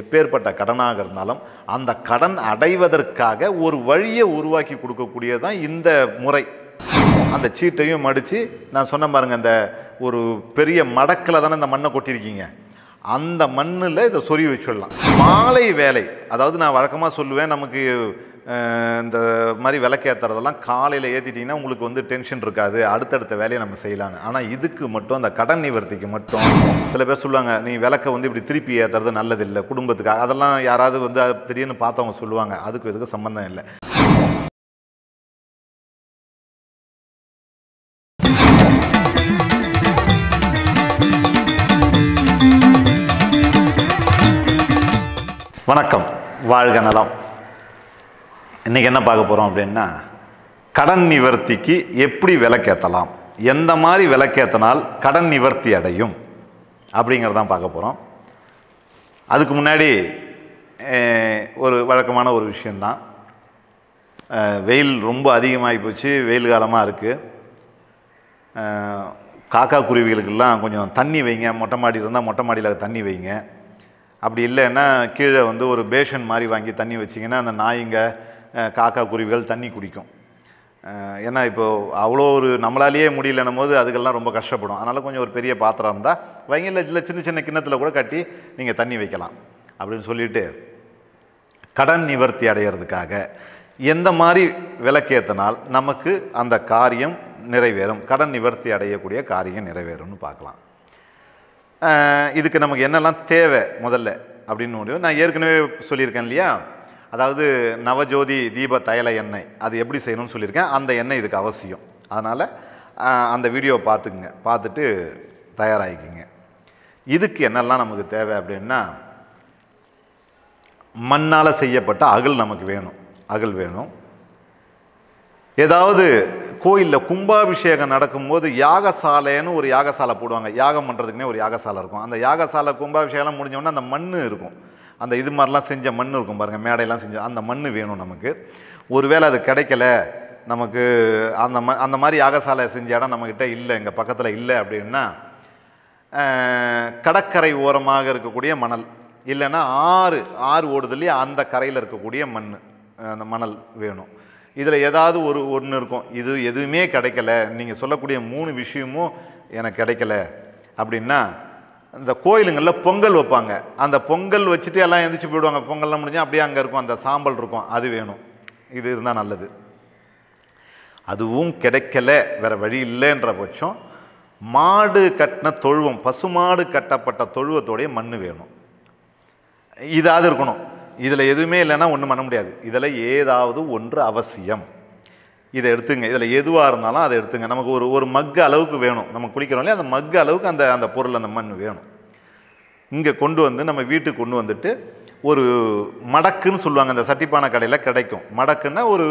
எப்பேற்பட்ட கடனாக இருந்தாலும் அந்த கடன் அடைவதற்காக ஒரு வழியை உருவாக்கி கொடுக்கக்கூடியது தான் இந்த முறை அந்த சீட்டையும் மடித்து நான் சொன்ன பாருங்கள் அந்த ஒரு பெரிய மடக்கில் தானே அந்த மண்ணை கொட்டியிருக்கீங்க அந்த மண்ணில் இதை சொறி வச்சிடலாம் மாலை வேலை அதாவது நான் வழக்கமாக சொல்லுவேன் நமக்கு இந்த மாதிரி விளக்கேற்றுறதெல்லாம் காலையில் ஏற்றிட்டிங்கன்னா உங்களுக்கு வந்து டென்ஷன் இருக்காது அடுத்தடுத்த வேலையை நம்ம செய்யலான்னு ஆனால் இதுக்கு மட்டும் அந்த கடன் நிவர்த்திக்கு மட்டும் சில பேர் சொல்லுவாங்க நீ விளக்கை வந்து இப்படி திருப்பி ஏற்றுறது நல்லதில்லை குடும்பத்துக்கு அதெல்லாம் யாராவது வந்து திடீர்னு பார்த்தவங்க சொல்லுவாங்க அதுக்கு இதுக்கு சம்மந்தம் இல்லை வாழ்க நலம் இன்றைக்கி என்ன பார்க்க போகிறோம் அப்படின்னா கடன் நிவர்த்திக்கு எப்படி விலக்கேற்றலாம் எந்த மாதிரி விலக்கேற்றினால் கடன் நிவர்த்தி அடையும் அப்படிங்கிறதான் பார்க்க போகிறோம் அதுக்கு முன்னாடி ஒரு வழக்கமான ஒரு விஷயந்தான் வெயில் ரொம்ப அதிகமாகி போச்சு வெயில் காலமாக இருக்குது காக்கா குருவிகளுக்கெல்லாம் கொஞ்சம் தண்ணி வைங்க மொட்டை மாடி இருந்தால் மொட்டை மாடியில் தண்ணி வைங்க அப்படி இல்லைன்னா கீழே வந்து ஒரு பேஷன் மாதிரி வாங்கி தண்ணி வச்சிங்கன்னா அந்த நாய்ங்க காக்கா குருவிகள் தண்ணி குடிக்கும் ஏன்னா இப்போது அவ்வளோ ஒரு நம்மளாலேயே முடியலன்னும் போது அதுக்கெல்லாம் ரொம்ப கஷ்டப்படும் அதனால் கொஞ்சம் ஒரு பெரிய பாத்திரம் இருந்தால் வங்கியில் இல்லை சின்ன சின்ன கிண்ணத்தில் கூட கட்டி நீங்கள் தண்ணி வைக்கலாம் அப்படின்னு சொல்லிவிட்டு கடன் நிவர்த்தி அடையிறதுக்காக எந்த மாதிரி விளக்கேற்றினால் நமக்கு அந்த காரியம் நிறைவேறும் கடன் நிவர்த்தி அடையக்கூடிய காரியம் நிறைவேறும்னு பார்க்கலாம் இதுக்கு நமக்கு என்னெல்லாம் தேவை முதல்ல அப்படின்னு முடியும் நான் ஏற்கனவே சொல்லியிருக்கேன் இல்லையா அதாவது நவஜோதி தீப தைல எண்ணெய் அது எப்படி செய்யணும்னு சொல்லியிருக்கேன் அந்த எண்ணெய் இதுக்கு அவசியம் அதனால் அந்த வீடியோவை பார்த்துக்குங்க பார்த்துட்டு தயாராகிக்கிங்க இதுக்கு என்னெல்லாம் நமக்கு தேவை அப்படின்னா மண்ணால் செய்யப்பட்ட அகல் நமக்கு வேணும் அகல் வேணும் ஏதாவது கோயிலில் கும்பாபிஷேகம் நடக்கும்போது யாகசாலைன்னு ஒரு யாகசாலை போடுவாங்க யாகம் பண்ணுறதுக்குனே ஒரு யாகசாலை இருக்கும் அந்த யாகசாலை கும்பாபிஷேகம்லாம் முடிஞ்சோடனே அந்த மண் இருக்கும் அந்த இது மாதிரிலாம் செஞ்ச மண் இருக்கும் பாருங்கள் மேடையெல்லாம் செஞ்ச அந்த மண் வேணும் நமக்கு ஒருவேளை அது கிடைக்கல நமக்கு அந்த ம அந்த மாதிரி யாகசாலை செஞ்ச இடம் நம்மக்கிட்ட இல்லை எங்கள் பக்கத்தில் இல்லை அப்படின்னா கடற்கரை ஓரமாக இருக்கக்கூடிய மணல் இல்லைன்னா ஆறு ஆறு ஓடுதலையே அந்த கரையில் இருக்கக்கூடிய மண் அந்த மணல் வேணும் இதில் ஏதாவது ஒரு ஒன்று இருக்கும் இது எதுவுமே கிடைக்கல நீங்கள் சொல்லக்கூடிய மூணு விஷயமும் எனக்கு கிடைக்கல அப்படின்னா இந்த கோயிலுங்களில் பொங்கல் வைப்பாங்க அந்த பொங்கல் வச்சுட்டு எல்லாம் எந்திரிச்சு போயிடுவாங்க பொங்கல்லாம் முடிஞ்சால் அப்படியே அங்கே இருக்கும் அந்த சாம்பல் இருக்கும் அது வேணும் இது இருந்தால் நல்லது அதுவும் கிடைக்கல வேறு வழி இல்லைன்ற பட்சம் மாடு கட்டின தொழுவம் பசுமாடு கட்டப்பட்ட தொழுவத்தோடைய மண் வேணும் இதாவது இருக்கணும் இதில் எதுவுமே இல்லைன்னா ஒன்றும் பண்ண முடியாது இதில் ஏதாவது ஒன்று அவசியம் இதை எடுத்துங்க இதில் எதுவாக இருந்தாலும் அதை எடுத்துங்க நமக்கு ஒரு ஒரு மக்கு அளவுக்கு வேணும் நம்ம குளிக்கிறோம் இல்லையா அந்த மக்கு அளவுக்கு அந்த அந்த பொருள் அந்த மண் வேணும் இங்கே கொண்டு வந்து நம்ம வீட்டுக்கு கொண்டு வந்துட்டு ஒரு மடக்குன்னு சொல்லுவாங்க அந்த சட்டிப்பான கடையில் கிடைக்கும் மடக்குன்னா ஒரு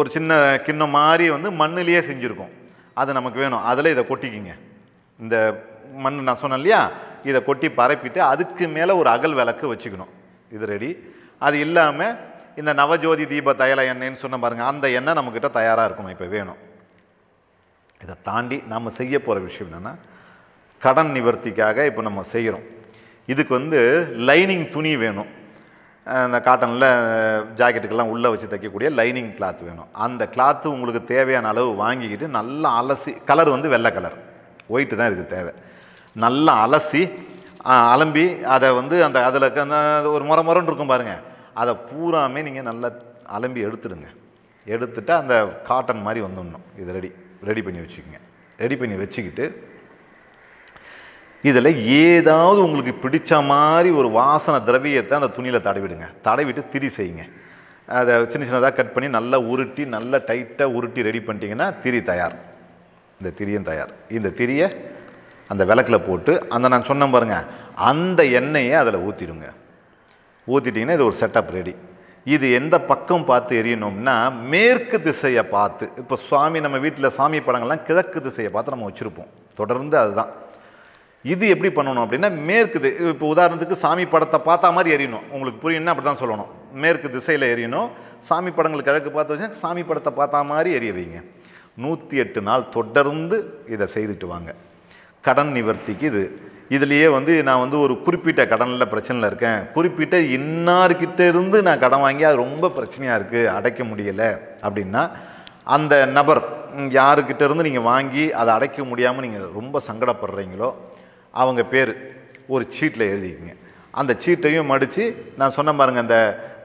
ஒரு சின்ன கிண்ணம் மாதிரி வந்து மண்ணிலேயே செஞ்சுருக்கோம் அது நமக்கு வேணும் அதில் இதை கொட்டிக்கிங்க இந்த மண் நான் சொன்னேன் இல்லையா இதை கொட்டி பரப்பிட்டு அதுக்கு மேலே ஒரு அகல் விளக்கு வச்சுக்கணும் இது ரெடி அது இல்லாமல் இந்த நவஜோதி தீப தைல எண்ணெய்ன்னு சொன்ன பாருங்கள் அந்த எண்ணெய் நம்மக்கிட்ட தயாராக இருக்கணும் இப்போ வேணும் இதை தாண்டி நம்ம செய்ய போகிற விஷயம் என்னென்னா கடன் நிவர்த்திக்காக இப்போ நம்ம செய்கிறோம் இதுக்கு வந்து லைனிங் துணி வேணும் அந்த காட்டனில் ஜாக்கெட்டுக்கெல்லாம் உள்ளே வச்சு தைக்கக்கூடிய லைனிங் கிளாத் வேணும் அந்த கிளாத்து உங்களுக்கு தேவையான அளவு வாங்கிக்கிட்டு நல்லா அலசி கலர் வந்து வெள்ளை கலர் ஒயிட்டு தான் இதுக்கு தேவை நல்லா அலசி அலம்பி அதை வந்து அந்த அதில் ஒரு முறை முரன்னு இருக்கும் பாருங்கள் அதை பூராமே நீங்கள் நல்லா அலம்பி எடுத்துடுங்க எடுத்துட்டு அந்த காட்டன் மாதிரி வந்துடணும் இது ரெடி ரெடி பண்ணி வச்சுக்கோங்க ரெடி பண்ணி வச்சுக்கிட்டு இதில் ஏதாவது உங்களுக்கு பிடித்த மாதிரி ஒரு வாசனை திரவியத்தை அந்த துணியில் தடவிடுங்க தடவிட்டு திரி செய்யுங்க அதை சின்ன சின்னதாக கட் பண்ணி நல்லா உருட்டி நல்லா டைட்டாக உருட்டி ரெடி பண்ணிட்டீங்கன்னா திரி தயார் இந்த திரியும் தயார் இந்த திரியை அந்த விளக்கில் போட்டு அந்த நான் சொன்ன பாருங்கள் அந்த எண்ணெயை அதில் ஊற்றிடுங்க ஊற்றிட்டிங்கன்னா இது ஒரு செட்டப் ரெடி இது எந்த பக்கம் பார்த்து எரியணும்னா மேற்கு திசையை பார்த்து இப்போ சுவாமி நம்ம வீட்டில் சாமி படங்கள்லாம் கிழக்கு திசையை பார்த்து நம்ம வச்சுருப்போம் தொடர்ந்து அதுதான் இது எப்படி பண்ணணும் அப்படின்னா மேற்கு இப்போ உதாரணத்துக்கு சாமி படத்தை பார்த்தா மாதிரி எரியணும் உங்களுக்கு புரியும்னா அப்படி தான் சொல்லணும் மேற்கு திசையில் எரியணும் சாமி படங்கள் கிழக்கு பார்த்து வச்சா சாமி படத்தை பார்த்தா மாதிரி எரிய வைங்க நூற்றி எட்டு நாள் தொடர்ந்து இதை செய்துட்டு வாங்க கடன் நிவர்த்திக்கு இது இதுலேயே வந்து நான் வந்து ஒரு குறிப்பிட்ட கடனில் பிரச்சனையில் இருக்கேன் குறிப்பிட்ட இன்னார்கிட்ட இருந்து நான் கடன் வாங்கி அது ரொம்ப பிரச்சனையாக இருக்குது அடைக்க முடியலை அப்படின்னா அந்த நபர் யாருக்கிட்ட இருந்து நீங்கள் வாங்கி அதை அடைக்க முடியாமல் நீங்கள் ரொம்ப சங்கடப்படுறீங்களோ அவங்க பேர் ஒரு சீட்டில் எழுதிக்கிங்க அந்த சீட்டையும் மடித்து நான் சொன்ன பாருங்கள் அந்த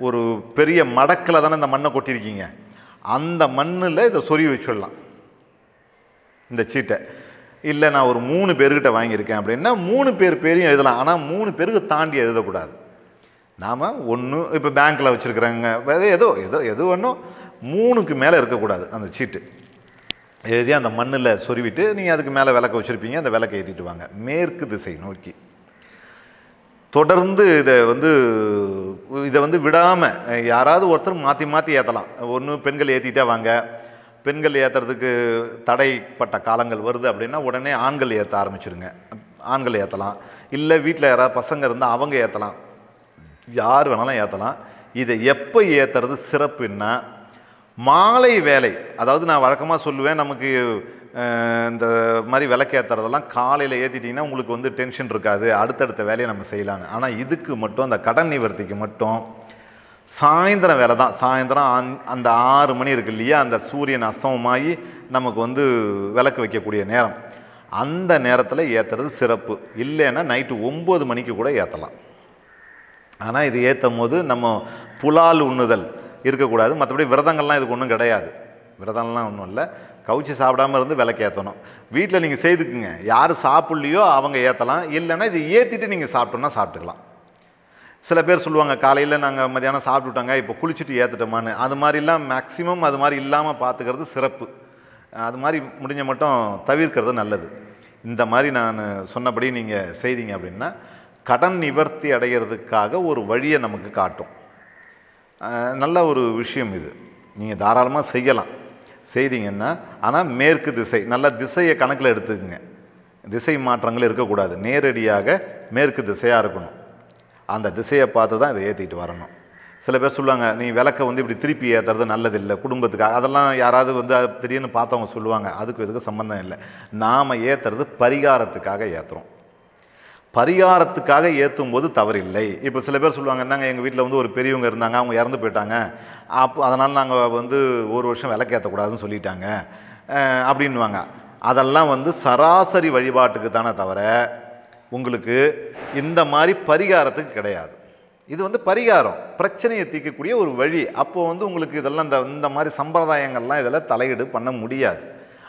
ஒரு பெரிய மடக்கில் தானே இந்த மண்ணை கொட்டியிருக்கீங்க அந்த மண்ணில் இதை சொறி வச்சுடலாம் இந்த சீட்டை இல்லை நான் ஒரு மூணு பேர்கிட்ட வாங்கியிருக்கேன் அப்படின்னா மூணு பேர் பேரையும் எழுதலாம் ஆனால் மூணு பேருக்கு தாண்டி எழுதக்கூடாது நாம் ஒன்று இப்போ பேங்க்கில் வச்சுருக்குறாங்க வேறு ஏதோ ஏதோ எது ஒன்றும் மூணுக்கு மேலே இருக்கக்கூடாது அந்த சீட்டு எழுதி அந்த மண்ணில் சொருவிட்டு நீங்கள் அதுக்கு மேலே விளக்க வச்சுருப்பீங்க அந்த விளக்கை ஏற்றிட்டு வாங்க மேற்கு திசை நோக்கி தொடர்ந்து இதை வந்து இதை வந்து விடாமல் யாராவது ஒருத்தர் மாற்றி மாற்றி ஏற்றலாம் ஒன்று பெண்கள் ஏற்றிட்டே வாங்க பெண்கள் ஏற்றுறதுக்கு தடைப்பட்ட காலங்கள் வருது அப்படின்னா உடனே ஆண்கள் ஏற்ற ஆரம்பிச்சிடுங்க ஆண்கள் ஏற்றலாம் இல்லை வீட்டில் யாராவது பசங்க இருந்தால் அவங்க ஏற்றலாம் யார் வேணாலும் ஏற்றலாம் இதை எப்போ ஏற்றுறது சிறப்புன்னா மாலை வேலை அதாவது நான் வழக்கமாக சொல்லுவேன் நமக்கு இந்த மாதிரி விளக்கேற்றுறதெல்லாம் காலையில் ஏற்றிட்டிங்கன்னா உங்களுக்கு வந்து டென்ஷன் இருக்காது அடுத்தடுத்த வேலையை நம்ம செய்யலான்னு ஆனால் இதுக்கு மட்டும் அந்த கடன் நிவர்த்திக்கு மட்டும் சாயந்தரம் வேலை தான் சாயந்தரம் அந் அந்த ஆறு மணி இருக்கு இல்லையா அந்த சூரியன் அஸ்தமமாகி நமக்கு வந்து விளக்கு வைக்கக்கூடிய நேரம் அந்த நேரத்தில் ஏற்றுறது சிறப்பு இல்லைன்னா நைட்டு ஒம்பது மணிக்கு கூட ஏற்றலாம் ஆனால் இது ஏற்றும் போது நம்ம புலால் உண்ணுதல் இருக்கக்கூடாது மற்றபடி விரதங்கள்லாம் இதுக்கு ஒன்றும் கிடையாது விரதம்லாம் ஒன்றும் இல்லை கவுச்சி சாப்பிடாமல் இருந்து விளக்கு ஏற்றணும் வீட்டில் நீங்கள் செய்துக்குங்க யார் சாப்பிட்லையோ அவங்க ஏற்றலாம் இல்லைன்னா இது ஏற்றிட்டு நீங்கள் சாப்பிட்டோன்னா சாப்பிட்டுக்கலாம் சில பேர் சொல்லுவாங்க காலையில் நாங்கள் மதியானம் சாப்பிட்டுட்டோங்க இப்போ குளிச்சுட்டு ஏற்றுட்டோமான்னு அது மாதிரிலாம் மேக்ஸிமம் அது மாதிரி இல்லாமல் பார்த்துக்கிறது சிறப்பு அது மாதிரி முடிஞ்ச மட்டும் தவிர்க்கிறது நல்லது இந்த மாதிரி நான் சொன்னபடி நீங்கள் செய்தீங்க அப்படின்னா கடன் நிவர்த்தி அடைகிறதுக்காக ஒரு வழியை நமக்கு காட்டும் நல்ல ஒரு விஷயம் இது நீங்கள் தாராளமாக செய்யலாம் செய்தீங்கன்னா ஆனால் மேற்கு திசை நல்ல திசையை கணக்கில் எடுத்துக்கோங்க திசை மாற்றங்கள் இருக்கக்கூடாது நேரடியாக மேற்கு திசையாக இருக்கணும் அந்த திசையை பார்த்து தான் இதை ஏற்றிக்கிட்டு வரணும் சில பேர் சொல்லுவாங்க நீ விளக்கை வந்து இப்படி திருப்பி ஏற்றுறது நல்லதில்லை குடும்பத்துக்காக அதெல்லாம் யாராவது வந்து திடீர்னு பார்த்தவங்க சொல்லுவாங்க அதுக்கு இதுக்கு சம்மந்தம் இல்லை நாம் ஏற்றுறது பரிகாரத்துக்காக ஏற்றுறோம் பரிகாரத்துக்காக ஏற்றும் போது தவறில்லை இப்போ சில பேர் சொல்லுவாங்க என்னங்க எங்கள் வீட்டில் வந்து ஒரு பெரியவங்க இருந்தாங்க அவங்க இறந்து போயிட்டாங்க அப்போ அதனால் நாங்கள் வந்து ஒரு வருஷம் ஏற்றக்கூடாதுன்னு சொல்லிட்டாங்க அப்படின்வாங்க அதெல்லாம் வந்து சராசரி வழிபாட்டுக்கு தானே தவிர உங்களுக்கு இந்த மாதிரி பரிகாரத்துக்கு கிடையாது இது வந்து பரிகாரம் பிரச்சனையை தீர்க்கக்கூடிய ஒரு வழி அப்போது வந்து உங்களுக்கு இதெல்லாம் இந்த இந்த மாதிரி சம்பிரதாயங்கள்லாம் இதெல்லாம் தலையீடு பண்ண முடியாது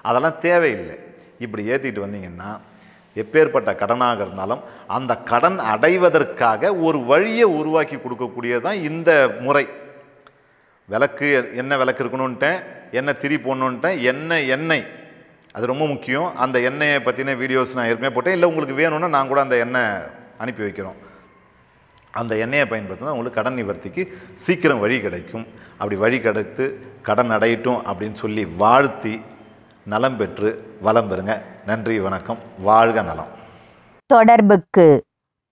அதெல்லாம் தேவையில்லை இப்படி ஏற்றிட்டு வந்தீங்கன்னா எப்பேற்பட்ட கடனாக இருந்தாலும் அந்த கடன் அடைவதற்காக ஒரு வழியை உருவாக்கி கொடுக்கக்கூடியது தான் இந்த முறை விளக்கு என்ன விளக்கு இருக்கணுன்ட்டேன் என்ன திரி போடணுன்ட்டேன் என்ன எண்ணெய் அது ரொம்ப முக்கியம் அந்த எண்ணெயை பற்றின வீடியோஸ் நான் ஏற்கனவே போட்டேன் இல்லை உங்களுக்கு வேணும்னா நான் கூட அந்த எண்ணெய் அனுப்பி வைக்கிறோம் அந்த எண்ணெயை பயன்படுத்தினா உங்களுக்கு கடன் நிவர்த்திக்கு சீக்கிரம் வழி கிடைக்கும் அப்படி வழி கிடைத்து கடன் அடையட்டும் அப்படின்னு சொல்லி வாழ்த்தி நலம் பெற்று வளம் பெறுங்க நன்றி வணக்கம் வாழ்க நலம் தொடர்புக்கு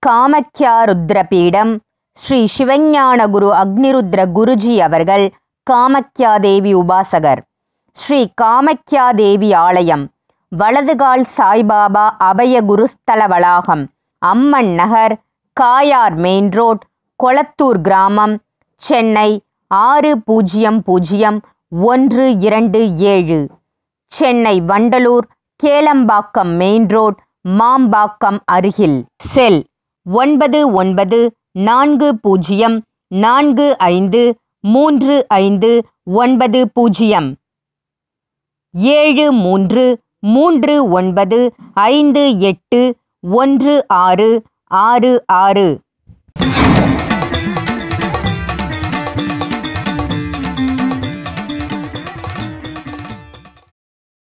காமக்யா ருத்ரபீடம் ஸ்ரீ சிவஞான குரு அக்னிருத்ர குருஜி அவர்கள் காமக்யா தேவி உபாசகர் ஸ்ரீ காமக்யா தேவி ஆலயம் வலதுகால் சாய்பாபா அபய குருஸ்தல வளாகம் அம்மன் நகர் காயார் மெயின் ரோட் கொளத்தூர் கிராமம் சென்னை ஆறு பூஜ்ஜியம் பூஜ்ஜியம் ஒன்று இரண்டு ஏழு சென்னை வண்டலூர் கேளம்பாக்கம் மெயின் ரோட் மாம்பாக்கம் அருகில் செல் ஒன்பது ஒன்பது நான்கு பூஜ்ஜியம் நான்கு ஐந்து மூன்று ஐந்து ஒன்பது பூஜ்ஜியம் ஏழு மூன்று மூன்று ஒன்பது ஐந்து எட்டு ஒன்று ஆறு ஆறு ஆறு